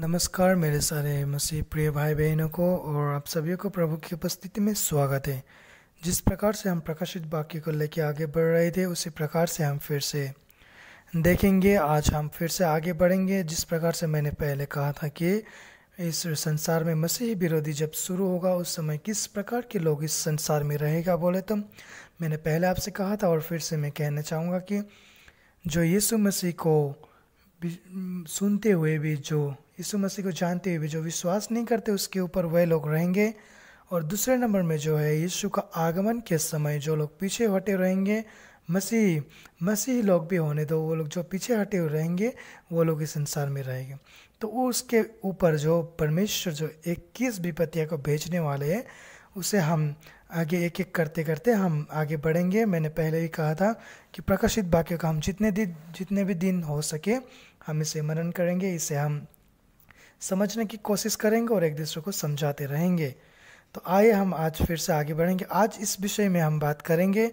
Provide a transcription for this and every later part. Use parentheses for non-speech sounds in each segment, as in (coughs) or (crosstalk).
नमस्कार मेरे सारे मसीह प्रिय भाई बहनों को और आप सभी को प्रभु की उपस्थिति में स्वागत है जिस प्रकार से हम प्रकाशित वाक्य को लेकर आगे बढ़ रहे थे उसी प्रकार से हम फिर से देखेंगे आज हम फिर से आगे बढ़ेंगे जिस प्रकार से मैंने पहले कहा था कि इस संसार में मसीह विरोधी जब शुरू होगा उस समय किस प्रकार के लोग इस संसार में रहेगा बोले तो मैंने पहले आपसे कहा था और फिर से मैं कहना चाहूँगा कि जो यीशु मसीह को सुनते हुए भी जो यीशु मसीह को जानते हुए जो विश्वास नहीं करते उसके ऊपर वह लोग रहेंगे और दूसरे नंबर में जो है यीशु का आगमन के समय जो लोग पीछे हटे रहेंगे मसीह मसीह लोग भी होने दो वो लोग जो पीछे हटे हुए रहेंगे वो लोग इस संसार में रहेंगे तो उसके ऊपर जो परमेश्वर जो इक्कीस विपत्तियाँ को भेजने वाले हैं उसे हम आगे एक एक करते करते हम आगे बढ़ेंगे मैंने पहले ही कहा था कि प्रकाशित वाक्य का हम जितने दिन जितने भी दिन हो सके हम इसे मनन करेंगे इसे हम समझने की कोशिश करेंगे और एक दूसरे को समझाते रहेंगे तो आइए हम आज फिर से आगे बढ़ेंगे आज इस विषय में हम बात करेंगे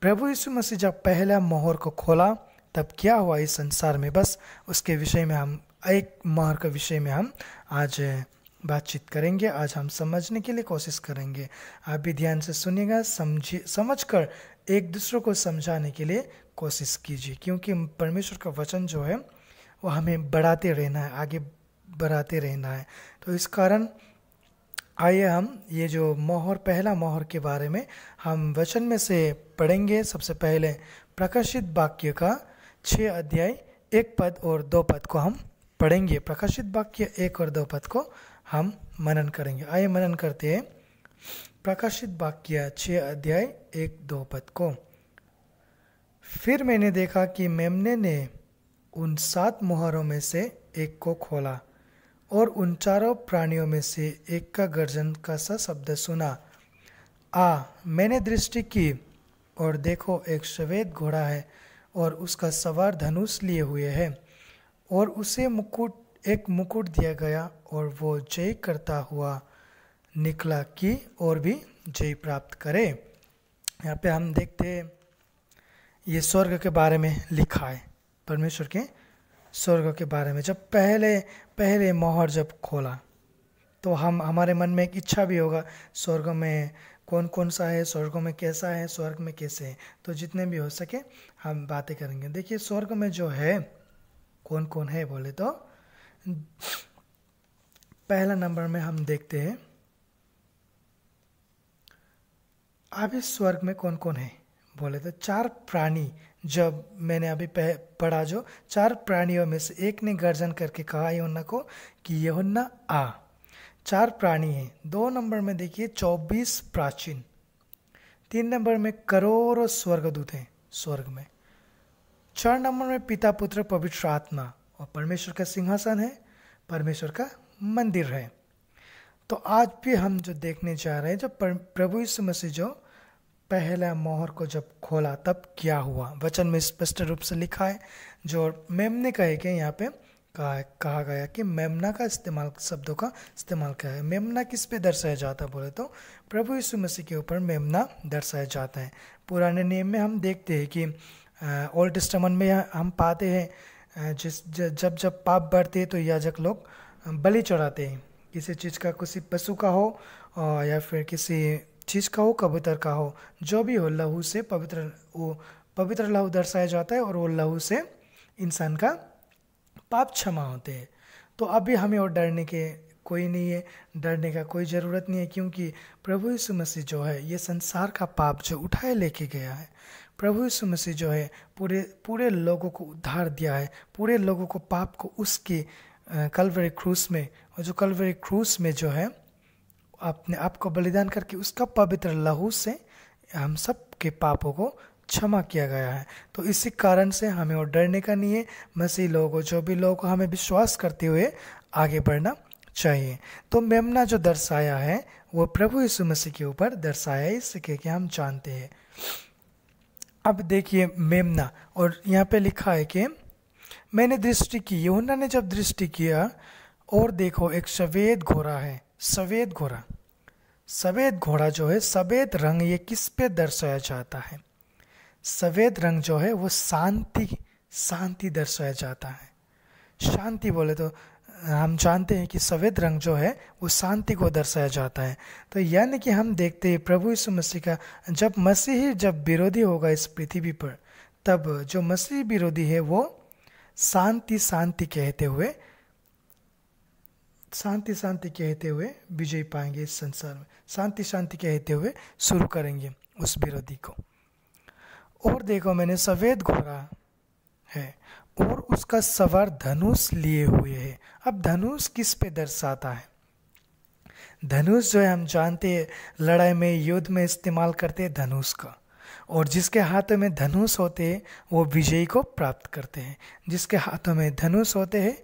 प्रभु यीशु मसीह जब पहला मोहर को खोला तब क्या हुआ इस संसार में बस उसके विषय में हम एक मोहर के विषय में हम आज बातचीत करेंगे आज हम समझने के लिए कोशिश करेंगे आप भी ध्यान से सुनिएगा समझिए समझ कर एक दूसरे को समझाने के लिए कोशिश कीजिए क्योंकि परमेश्वर का वचन जो है वो हमें बढ़ाते रहना है आगे बढ़ाते रहना है तो इस कारण आइए हम ये जो मोहर पहला मोहर के बारे में हम वचन में से पढ़ेंगे सबसे पहले प्रकाशित वाक्य का छः अध्याय एक पद और दो पद को हम पढ़ेंगे प्रकाशित वाक्य एक और दो पद को हम मनन करेंगे आइए मनन करते हैं प्रकाशित वाक्य छः अध्याय एक दो पद को फिर मैंने देखा कि मेमने ने उन सात मोहरों में से एक को खोला और उन चारों प्राणियों में से एक का गर्जन का सा शब्द सुना आ मैंने दृष्टि की और देखो एक श्वेत घोड़ा है और उसका सवार धनुष लिए हुए है और उसे मुकुट एक मुकुट दिया गया और वो जय करता हुआ निकला कि और भी जय प्राप्त करे यहाँ पे हम देखते ये स्वर्ग के बारे में लिखा है परमेश्वर के स्वर्ग के बारे में जब पहले पहले मोहर जब खोला तो हम हमारे मन में एक इच्छा भी होगा स्वर्ग में कौन कौन सा है स्वर्ग में कैसा है स्वर्ग में कैसे है तो जितने भी हो सके हम बातें करेंगे देखिए स्वर्ग में जो है कौन कौन है बोले तो पहला नंबर में हम देखते हैं अब इस स्वर्ग में कौन कौन है बोले तो चार प्राणी जब मैंने अभी पढ़ा जो चार प्राणियों में से एक ने गर्जन करके कहा योन्ना को कि योन्ना आ चार प्राणी हैं दो नंबर में देखिए चौबीस प्राचीन तीन नंबर में करोड़ों स्वर्गदूत हैं स्वर्ग में चार नंबर में पिता पुत्र पवित्र आत्मा और परमेश्वर का सिंहासन है परमेश्वर का मंदिर है तो आज भी हम जो देखने जा रहे हैं जो प्रभु यीशु मसीह जो पहला मोहर को जब खोला तब क्या हुआ वचन में स्पष्ट रूप से लिखा है जो मेमने कहे के यहाँ पे कहा गया कि मेमना का इस्तेमाल शब्दों का इस्तेमाल किया है मेमना किस पे दर्शाया जाता है बोले तो प्रभु यीशु मसीह के ऊपर मेमना दर्शाया जाता है पुराने नियम में हम देखते हैं कि ओल्ड टेस्टामेंट में हम पाते हैं जिस जब जब पाप बढ़ते हैं तो याजक लोग बलि चढ़ाते हैं किसी चीज़ का किसी पशु का हो या फिर किसी चीज़ का हो कबूतर का हो जो भी हो लहू से पवित्र वो पवित्र लहू दर्शाया जाता है और वो लहू से इंसान का पाप क्षमा होते हैं तो अभी हमें और डरने के कोई नहीं है डरने का कोई ज़रूरत नहीं है क्योंकि प्रभु यीशु मसीह जो है ये संसार का पाप जो उठाए लेके गया है प्रभु यीशु मसीह जो है पूरे पूरे लोगों को उद्धार दिया है पूरे लोगों को पाप को उसके कलवरी क्रूस में और जो कलवरी क्रूस में जो है अपने आप को बलिदान करके उसका पवित्र लहू से हम सब के पापों को क्षमा किया गया है तो इसी कारण से हमें और डरने का नहीं है मसीह लोगों को जो भी लोग हमें विश्वास करते हुए आगे बढ़ना चाहिए तो मेमना जो दर्शाया है वो प्रभु यीशु मसीह के ऊपर दर्शाया है इसके कि हम जानते हैं अब देखिए मेमना और यहाँ पे लिखा है कि मैंने दृष्टि की यूहन्ना ने जब दृष्टि किया और देखो एक सफ़ेद घोड़ा है सफ़ेद घोड़ा सफ़ेद घोड़ा जो है सफ़ेद रंग ये किस पे दर्शाया जाता है सफ़ेद रंग जो है वो शांति शांति दर्शाया जाता है शांति बोले तो हम जानते हैं कि सफ़ेद रंग जो है वो शांति को दर्शाया जाता है तो यानी कि हम देखते हैं प्रभु यीशु मसीह का जब मसीह जब विरोधी होगा इस पृथ्वी पर तब जो मसीह विरोधी है वो शांति शांति कहते हुए शांति शांति कहते हुए विजय पाएंगे इस संसार में शांति शांति कहते हुए शुरू करेंगे उस विरोधी को और देखो मैंने सफ़ेद घोड़ा है और उसका सवार धनुष लिए हुए है अब धनुष किस पे दर्शाता है धनुष जो है हम जानते हैं लड़ाई में युद्ध में इस्तेमाल करते हैं धनुष का और जिसके हाथों में धनुष होते हैं वो विजयी को प्राप्त करते हैं जिसके हाथों में धनुष होते हैं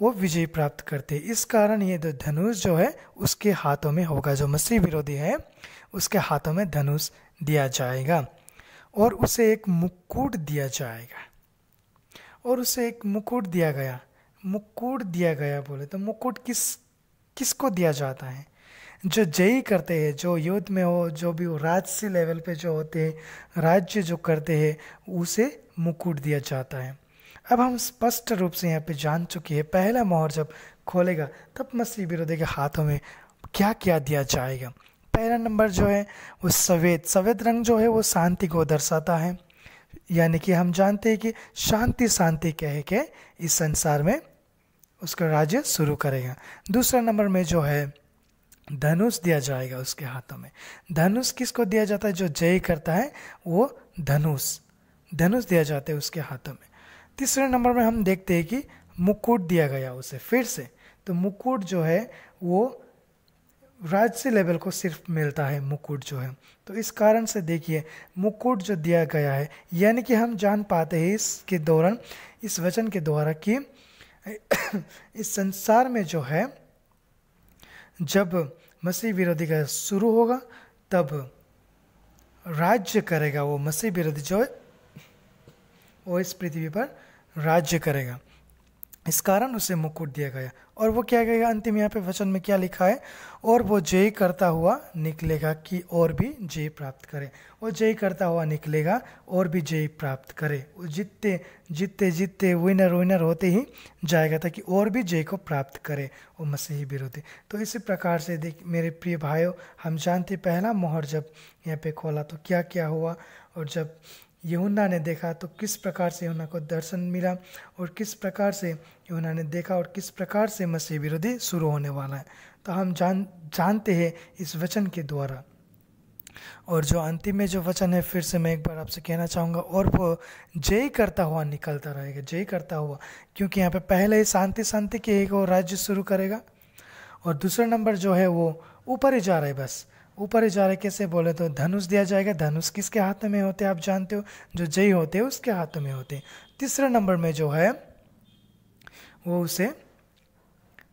वो विजय प्राप्त करते इस कारण ये धनुष जो है उसके हाथों में होगा जो मसीह विरोधी है उसके हाथों में धनुष दिया जाएगा और उसे एक मुकुट दिया जाएगा और उसे एक मुकुट दिया गया मुकुट दिया गया बोले तो मुकुट किस किसको दिया जाता है जो जयी करते हैं जो युद्ध में हो जो भी हो राजसी लेवल पे जो होते हैं राज्य जो करते हैं उसे मुकुट दिया जाता है अब हम स्पष्ट रूप से यहाँ पे जान चुके हैं पहला मोहर जब खोलेगा तब मसीह विरोधी के हाथों में क्या क्या दिया जाएगा पहला नंबर जो है वो सवेद सवेद रंग जो है वो शांति को दर्शाता है यानी कि हम जानते हैं कि शांति शांति कह के इस संसार में उसका राज्य शुरू करेगा दूसरा नंबर में जो है धनुष दिया जाएगा उसके हाथों में धनुष किसको दिया जाता है जो जय करता है वो धनुष धनुष दिया जाता है उसके हाथों में तीसरे नंबर में हम देखते हैं कि मुकुट दिया गया उसे फिर से तो मुकुट जो है वो राज्य लेवल को सिर्फ मिलता है मुकुट जो है तो इस कारण से देखिए मुकुट जो दिया गया है यानी कि हम जान पाते हैं इसके दौरान इस वचन के द्वारा कि (coughs) इस संसार में जो है जब मसीह विरोधी का शुरू होगा तब राज्य करेगा वो मसीह विरोधी जो वो इस पृथ्वी पर राज्य करेगा इस कारण उसे मुकुट दिया गया और वो क्या कहेगा अंतिम यहाँ पे वचन में क्या लिखा है और वो जय करता हुआ निकलेगा कि और भी जय प्राप्त करे वो जय करता हुआ निकलेगा और भी जय प्राप्त करे वो जीतते जीतते जीतते विनर विनर होते ही जाएगा ताकि और भी जय को प्राप्त करे वो मसीही विरोधी तो इसी प्रकार से देख मेरे प्रिय भाइयों हम जानते पहला मोहर जब यहाँ पे खोला तो क्या क्या हुआ और जब यहुन्ना ने देखा तो किस प्रकार से यहुन्ना को दर्शन मिला और किस प्रकार से यहुन्ना ने देखा और किस प्रकार से मसीह विरोधी शुरू होने वाला है तो हम जान जानते हैं इस वचन के द्वारा और जो अंतिम में जो वचन है फिर से मैं एक बार आपसे कहना चाहूँगा और वो जय करता हुआ निकलता रहेगा जय करता हुआ क्योंकि यहाँ पे पहले ही शांति शांति के एक और राज्य शुरू करेगा और दूसरा नंबर जो है वो ऊपर ही जा रहा है बस ऊपर इशारे से बोले तो धनुष दिया जाएगा धनुष किसके हाथ में होते हैं आप जानते हो जो जय होते हैं उसके हाथ में होते हैं तीसरे नंबर में जो है वो उसे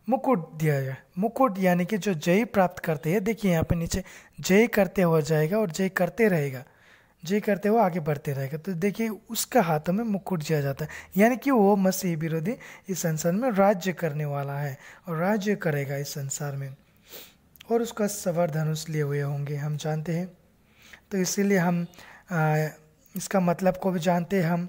मुकुट दिया जाए मुकुट यानी कि जो जय प्राप्त करते हैं देखिए यहाँ पे नीचे जय करते हुआ जाएगा और जय करते रहेगा जय करते हुए आगे बढ़ते रहेगा तो देखिए उसका हाथों में मुकुट दिया जाता है यानी कि वो मसीह विरोधी इस संसार में राज्य करने वाला है और राज्य करेगा इस संसार में और उसका सवर धनुष लिए हुए होंगे हम जानते हैं तो इसीलिए हम आ, इसका मतलब को भी जानते हैं हम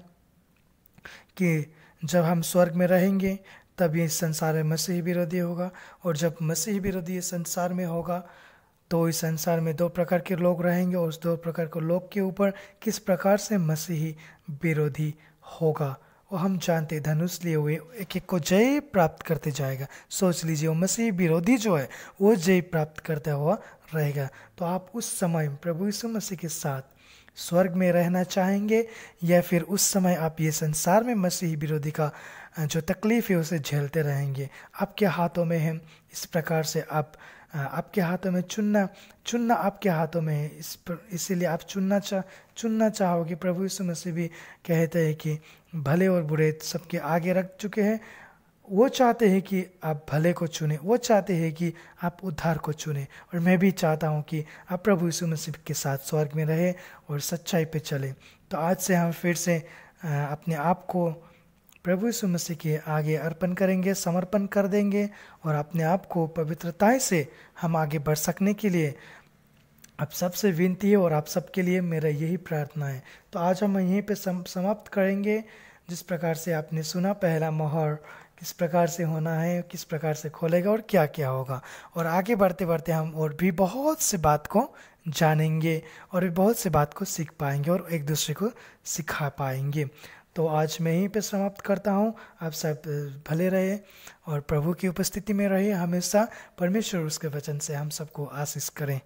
कि जब हम स्वर्ग में रहेंगे तब ये संसार में मसीह विरोधी होगा और जब मसीह विरोधी संसार में होगा तो इस संसार में दो प्रकार के लोग रहेंगे और उस दो प्रकार के लोग के ऊपर किस प्रकार से मसीही विरोधी होगा वो हम जानते धनुष लिए हुए एक एक को जय प्राप्त करते जाएगा सोच लीजिए वो मसीह विरोधी जो है वो जय प्राप्त करता हुआ रहेगा तो आप उस समय प्रभु यीशु मसीह के साथ स्वर्ग में रहना चाहेंगे या फिर उस समय आप ये संसार में मसीह विरोधी का जो तकलीफ है उसे झेलते रहेंगे आपके हाथों में है इस प्रकार से आप आपके हाथों में चुनना चुनना आपके हाथों में है इस पर इसीलिए आप चुनना चाह चुनना चाहोगे प्रभु यीशु मसीह भी कहते हैं कि भले और बुरे सबके आगे रख चुके हैं वो चाहते हैं कि आप भले को चुने वो चाहते हैं कि आप उद्धार को चुने और मैं भी चाहता हूँ कि आप प्रभु यीशु मसीह के साथ स्वर्ग में रहे और सच्चाई पे चले तो आज से हम फिर से अपने आप को प्रभु यीशु मसीह के आगे अर्पण करेंगे समर्पण कर देंगे और अपने आप को पवित्रताएँ से हम आगे बढ़ सकने के लिए आप सबसे विनती है और आप सबके लिए मेरा यही प्रार्थना है तो आज हम यहीं पे सम, समाप्त करेंगे जिस प्रकार से आपने सुना पहला मोहर किस प्रकार से होना है किस प्रकार से खोलेगा और क्या क्या होगा और आगे बढ़ते बढ़ते हम और भी बहुत से बात को जानेंगे और भी बहुत से बात को सीख पाएंगे और एक दूसरे को सिखा पाएंगे तो आज मैं यहीं पे समाप्त करता हूँ आप सब भले रहे और प्रभु की उपस्थिति में रहे हमेशा परमेश्वर उसके वचन से हम सबको आशीष करें